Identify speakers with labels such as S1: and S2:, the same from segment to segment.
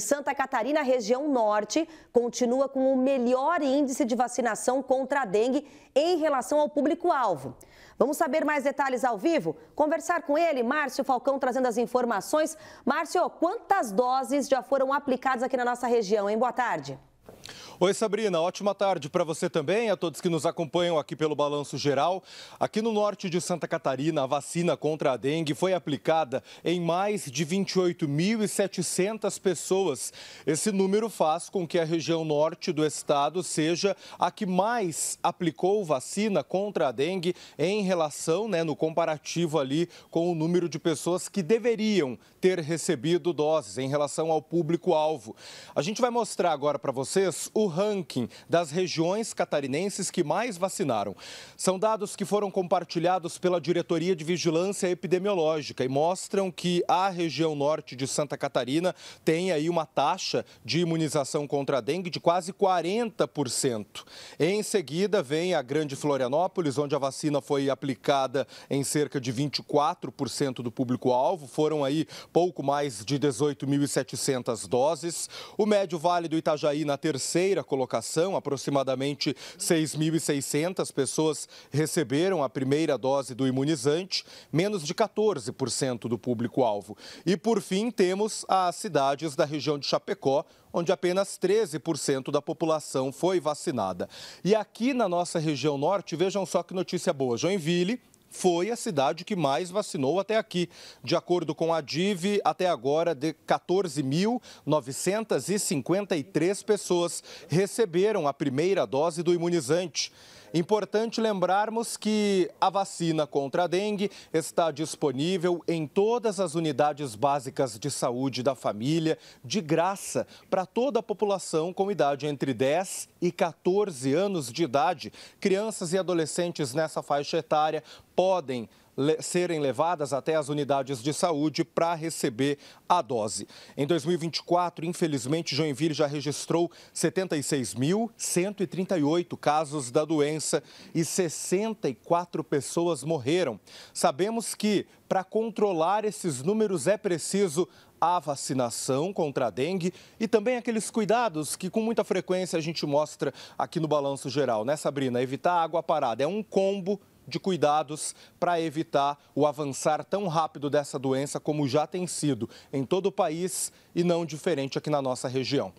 S1: Santa Catarina, região norte, continua com o melhor índice de vacinação contra a dengue em relação ao público-alvo. Vamos saber mais detalhes ao vivo? Conversar com ele, Márcio Falcão, trazendo as informações. Márcio, quantas doses já foram aplicadas aqui na nossa região, hein? Boa tarde.
S2: Oi, Sabrina, ótima tarde para você também, a todos que nos acompanham aqui pelo Balanço Geral. Aqui no norte de Santa Catarina, a vacina contra a dengue foi aplicada em mais de 28.700 pessoas. Esse número faz com que a região norte do estado seja a que mais aplicou vacina contra a dengue em relação, né, no comparativo ali com o número de pessoas que deveriam ter recebido doses em relação ao público-alvo. A gente vai mostrar agora para vocês o ranking das regiões catarinenses que mais vacinaram. São dados que foram compartilhados pela Diretoria de Vigilância Epidemiológica e mostram que a região norte de Santa Catarina tem aí uma taxa de imunização contra a dengue de quase 40%. Em seguida, vem a Grande Florianópolis, onde a vacina foi aplicada em cerca de 24% do público-alvo. Foram aí pouco mais de 18.700 doses. O Médio Vale do Itajaí, na terceira primeira colocação, aproximadamente 6.600 pessoas receberam a primeira dose do imunizante, menos de 14% do público-alvo. E por fim, temos as cidades da região de Chapecó, onde apenas 13% da população foi vacinada. E aqui na nossa região norte, vejam só que notícia boa: Joinville foi a cidade que mais vacinou até aqui. De acordo com a DIV, até agora, de 14.953 pessoas receberam a primeira dose do imunizante. Importante lembrarmos que a vacina contra a dengue está disponível em todas as unidades básicas de saúde da família, de graça, para toda a população com idade entre 10 e 14 anos de idade. Crianças e adolescentes nessa faixa etária podem serem levadas até as unidades de saúde para receber a dose. Em 2024, infelizmente, Joinville já registrou 76.138 casos da doença e 64 pessoas morreram. Sabemos que para controlar esses números é preciso a vacinação contra a dengue e também aqueles cuidados que com muita frequência a gente mostra aqui no Balanço Geral, né, Sabrina? Evitar água parada. É um combo de cuidados para evitar o avançar tão rápido dessa doença como já tem sido em todo o país e não diferente aqui na nossa região.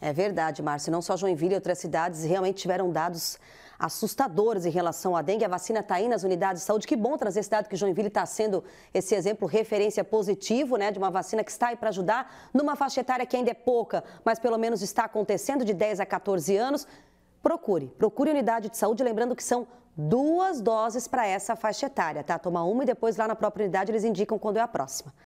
S1: É verdade, Márcio. Não só Joinville, outras cidades realmente tiveram dados assustadores em relação à dengue. A vacina está aí nas unidades de saúde. Que bom trazer esse dado que Joinville está sendo esse exemplo, referência positivo, né, de uma vacina que está aí para ajudar numa faixa etária que ainda é pouca, mas pelo menos está acontecendo de 10 a 14 anos. Procure, procure unidade de saúde, lembrando que são duas doses para essa faixa etária, tá? Tomar uma e depois lá na própria unidade eles indicam quando é a próxima.